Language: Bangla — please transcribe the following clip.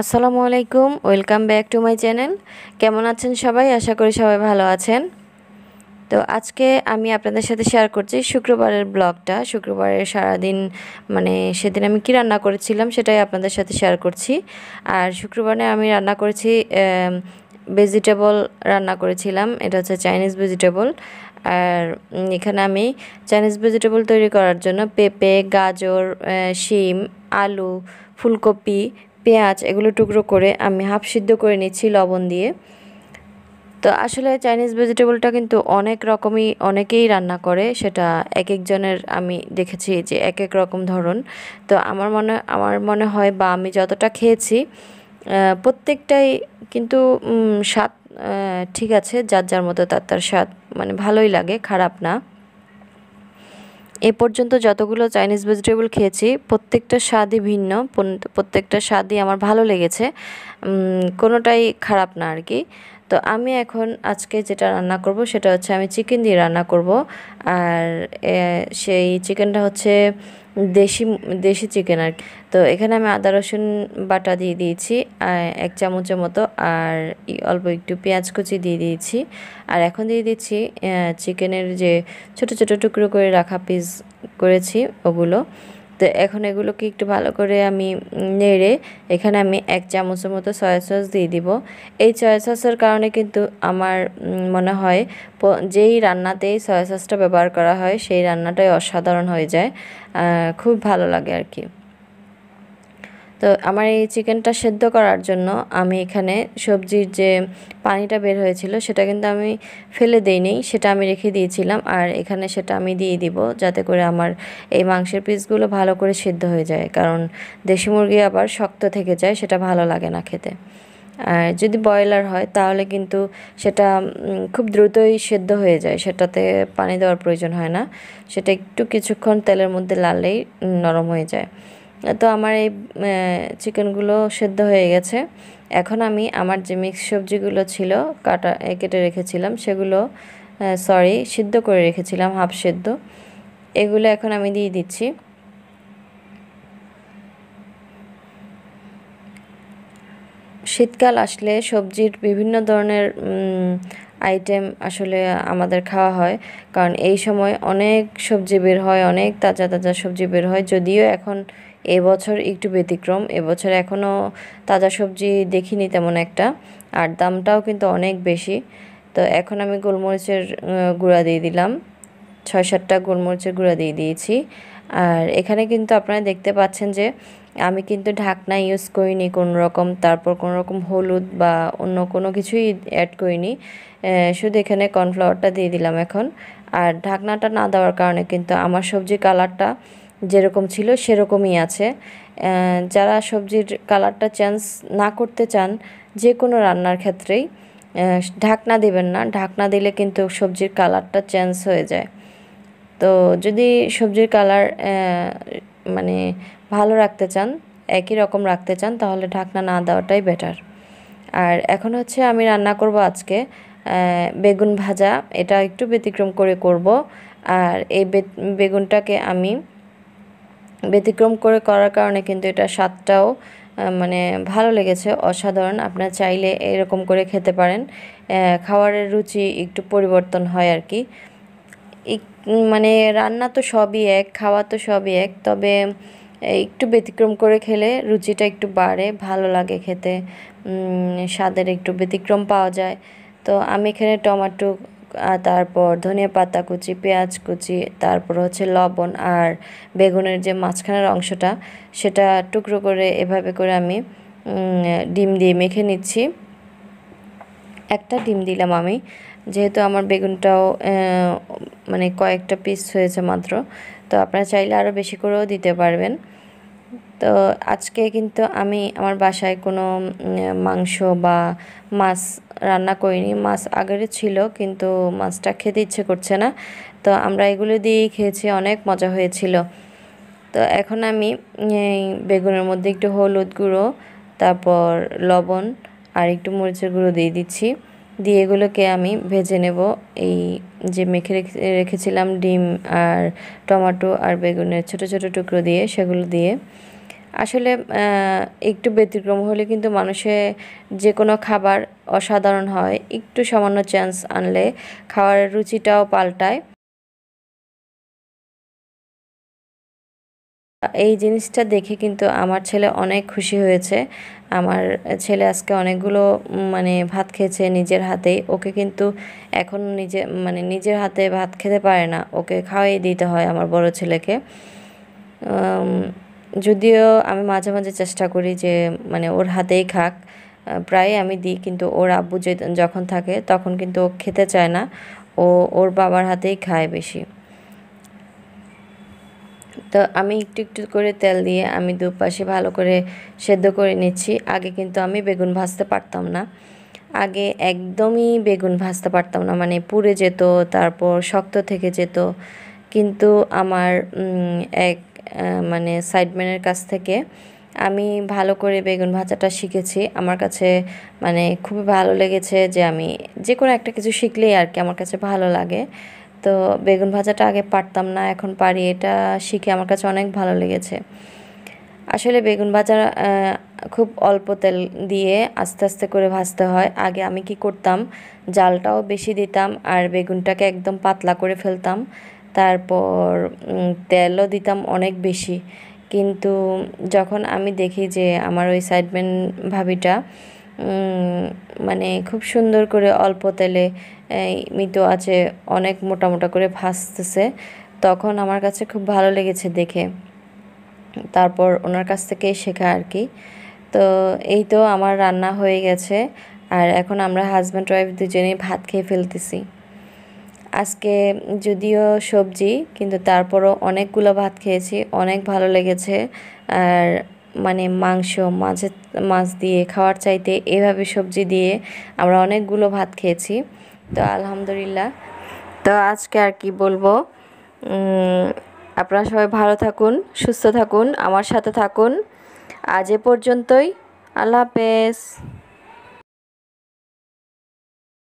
আসসালামু আলাইকুম welcome back to my channel কেমন আছেন সবাই আশা করি সবাই ভালো আছেন তো আজকে আমি আপনাদের সাথে শেয়ার করছি শুক্রবারের ব্লগটা শুক্রবারের সারাদিন মানে সেদিন আমি কি রান্না করেছিলাম সেটাই আপনাদের সাথে শেয়ার করছি আর শুক্রবারে আমি রান্না করেছি ভেজিটেবল রান্না করেছিলাম এটা হচ্ছে চাইনিজ ভেজিটেবল আর এখানে আমি চাইনিজ ভেজিটেবল তৈরি করার জন্য পেঁপে গাজর শিম আলু ফুলকপি পেঁয়াজ এগুলো টুকরো করে আমি হাফ সিদ্ধ করে নিচ্ছি লবণ দিয়ে তো আসলে চাইনিজ ভেজিটেবলটা কিন্তু অনেক রকমই অনেকেই রান্না করে সেটা এক একজনের আমি দেখেছি যে এক এক রকম ধরন তো আমার মনে আমার মনে হয় বা আমি যতটা খেয়েছি প্রত্যেকটাই কিন্তু স্বাদ ঠিক আছে যার যার মতো তার তার স্বাদ মানে ভালোই লাগে খারাপ না এ পর্যন্ত যতগুলো চাইনিজ ভেজিটেবল খেয়েছি প্রত্যেকটা স্বাদই ভিন্ন প্রত্যেকটা স্বাদই আমার ভালো লেগেছে কোনোটাই খারাপ না আর কি তো আমি এখন আজকে যেটা রান্না করব সেটা হচ্ছে আমি চিকেন দিয়ে রান্না করব আর সেই চিকেনটা হচ্ছে দেশি দেশি চিকেন আর তো এখানে আমি আদা রসুন বাটা দিয়ে দিয়েছি এক চামচের মতো আর অল্প একটু পেঁয়াজ কুচি দিয়ে দিয়েছি আর এখন দিয়ে দিচ্ছি চিকেনের যে ছোট ছোট টুকরো করে রাখা পিস করেছি ওগুলো তো এখন এগুলোকে একটু ভালো করে আমি নেড়ে এখানে আমি এক চামচের মতো সয়া সস দিয়ে দিব এই সয়া সসের কারণে কিন্তু আমার মনে হয় যেই রান্নাতেই সয়া সসটা ব্যবহার করা হয় সেই রান্নাটাই অসাধারণ হয়ে যায় খুব ভালো লাগে আর কি তো আমার এই চিকেনটা সেদ্ধ করার জন্য আমি এখানে সবজির যে পানিটা বের হয়েছিল সেটা কিন্তু আমি ফেলে দিইনি সেটা আমি রেখে দিয়েছিলাম আর এখানে সেটা আমি দিয়ে দিব যাতে করে আমার এই মাংসের পিসগুলো ভালো করে সেদ্ধ হয়ে যায় কারণ দেশি মুরগি আবার শক্ত থেকে যায় সেটা ভালো লাগে না খেতে আর যদি ব্রয়লার হয় তাহলে কিন্তু সেটা খুব দ্রুতই সেদ্ধ হয়ে যায় সেটাতে পানি দেওয়ার প্রয়োজন হয় না সেটা একটু কিছুক্ষণ তেলের মধ্যে লালেই নরম হয়ে যায় তো আমার এই চিকেনগুলো সেদ্ধ হয়ে গেছে এখন আমি আমার যে মিক্স সবজিগুলো ছিল কাটা কেটে রেখেছিলাম সেগুলো সরি সিদ্ধ করে রেখেছিলাম হাফ সেদ্ধ এগুলো এখন আমি দিয়ে দিচ্ছি শীতকাল আসলে সবজির বিভিন্ন ধরনের আইটেম আসলে আমাদের খাওয়া হয় কারণ এই সময় অনেক সবজি বের হয় অনেক তাজা তাজা সবজি বের হয় যদিও এখন এবছর একটু ব্যতিক্রম এবছর এখনও তাজা সবজি দেখিনি তেমন একটা আর দামটাও কিন্তু অনেক বেশি তো এখন আমি গোলমরিচের গুঁড়া দিয়ে দিলাম ছয় সাতটা গোলমরিচের গুঁড়া দিয়ে দিয়েছি আর এখানে কিন্তু আপনারা দেখতে পাচ্ছেন যে আমি কিন্তু ঢাকনা ইউজ করিনি কোন রকম তারপর কোন রকম হলুদ বা অন্য কোনো কিছুই অ্যাড করিনি শুধু এখানে কর্নফ্লাওয়ারটা দিয়ে দিলাম এখন আর ঢাকনাটা না দেওয়ার কারণে কিন্তু আমার সবজি কালারটা যেরকম ছিল সেরকমই আছে যারা সবজির কালারটা চেঞ্জ না করতে চান যে কোনো রান্নার ক্ষেত্রেই ঢাকনা দিবেন না ঢাকনা দিলে কিন্তু সবজির কালারটা চেঞ্জ হয়ে যায় তো যদি সবজির কালার মানে ভালো রাখতে চান একই রকম রাখতে চান তাহলে ঢাকনা না দেওয়াটাই বেটার আর এখন হচ্ছে আমি রান্না করব আজকে বেগুন ভাজা এটা একটু ব্যতিক্রম করে করব আর এই বেগুনটাকে আমি ব্যতিক্রম করে করার কারণে কিন্তু এটা স্বাদটাও মানে ভালো লেগেছে অসাধারণ আপনার চাইলে এরকম করে খেতে পারেন খাবারের রুচি একটু পরিবর্তন হয় আর কি মানে রান্না তো সবই এক খাওয়া তো সবই এক তবে একটু ব্যতিক্রম করে খেলে রুচিটা একটু বাড়ে ভালো লাগে খেতে স্বাদের একটু ব্যতিক্রম পাওয়া যায় তো আমি এখানে টমাটো তারপর ধনিয়া পাতা কুচি পেঁয়াজ কুচি তারপর হচ্ছে লবণ আর বেগুনের যে মাঝখানের অংশটা সেটা টুকরো করে এভাবে করে আমি ডিম দিয়ে মেখে নিচ্ছি একটা ডিম দিলাম আমি যেহেতু আমার বেগুনটাও মানে কয়েকটা পিস হয়েছে মাত্র তো আপনারা চাইলে আরও বেশি করেও দিতে পারবেন তো আজকে কিন্তু আমি আমার বাসায় কোনো মাংস বা মাছ রান্না করিনি মাছ আগেরই ছিল কিন্তু মাছটা খেতে ইচ্ছে করছে না তো আমরা এগুলো দিয়েই খেয়েছি অনেক মজা হয়েছিল তো এখন আমি বেগুনের মধ্যে একটু হলুদ গুঁড়ো তারপর লবণ আর একটু মরিচের গুঁড়ো দিয়ে দিচ্ছি দিয়ে এগুলোকে আমি ভেজে নেব এই যে মেখে রেখেছিলাম ডিম আর টমেটো আর বেগুনের ছোট ছোট টুকরো দিয়ে সেগুলো দিয়ে আসলে একটু ব্যতিক্রম হলে কিন্তু মানুষে যে কোনো খাবার অসাধারণ হয় একটু সামান্য চান্স আনলে খাওয়ার রুচিটাও পাল্টায় এই জিনিসটা দেখে কিন্তু আমার ছেলে অনেক খুশি হয়েছে আমার ছেলে আজকে অনেকগুলো মানে ভাত খেয়েছে নিজের হাতেই ওকে কিন্তু এখন নিজে মানে নিজের হাতে ভাত খেতে পারে না ওকে খাওয়াই দিতে হয় আমার বড় ছেলেকে যদিও আমি মাঝে মাঝে চেষ্টা করি যে মানে ওর হাতেই খাক প্রায় আমি দিই কিন্তু ওর আব্বু যখন থাকে তখন কিন্তু ও খেতে চায় না ও ওর বাবার হাতেই খায় বেশি তো আমি একটু একটু করে তেল দিয়ে আমি দুপাশে ভালো করে সেদ্ধ করে নিচ্ছি আগে কিন্তু আমি বেগুন ভাজতে পারতাম না আগে একদমই বেগুন ভাজতে পারতাম না মানে পুড়ে যেত তারপর শক্ত থেকে যেত কিন্তু আমার এক মানে সাইডম্যানের কাছ থেকে আমি ভালো করে বেগুন ভাজাটা শিখেছি আমার কাছে মানে খুবই ভালো লেগেছে যে আমি যে কোনো একটা কিছু শিখলেই আর কি আমার কাছে ভালো লাগে তো বেগুন ভাজাটা আগে পারতাম না এখন পারি এটা শিখে আমার কাছে অনেক ভালো লেগেছে আসলে বেগুন ভাজা খুব অল্প তেল দিয়ে আস্তে আস্তে করে ভাজতে হয় আগে আমি কি করতাম জালটাও বেশি দিতাম আর বেগুনটাকে একদম পাতলা করে ফেলতাম তারপর তেলও দিতাম অনেক বেশি কিন্তু যখন আমি দেখি যে আমার ওই সাইডম্যান ভাবিটা মানে খুব সুন্দর করে অল্প তেলে মৃত আছে অনেক মোটা মোটা করে ভাসতেছে তখন আমার কাছে খুব ভালো লেগেছে দেখে তারপর ওনার কাছ থেকে শেখা আর কি তো এই তো আমার রান্না হয়ে গেছে আর এখন আমরা হাজব্যান্ড ওয়াইফ দুজনেই ভাত খেয়ে ফেলতেছি আজকে যদিও সবজি কিন্তু তারপরও অনেকগুলো ভাত খেয়েছি অনেক ভালো লেগেছে আর মানে মাংস মাছের মাছ দিয়ে খাওয়ার চাইতে এভাবে সবজি দিয়ে আমরা অনেকগুলো ভাত খেয়েছি তো আলহামদুলিল্লাহ তো আজকে আর কি বলবো আপনারা সবাই ভালো থাকুন সুস্থ থাকুন আমার সাথে থাকুন আজ এ পর্যন্তই আল্লাহ হাফেজ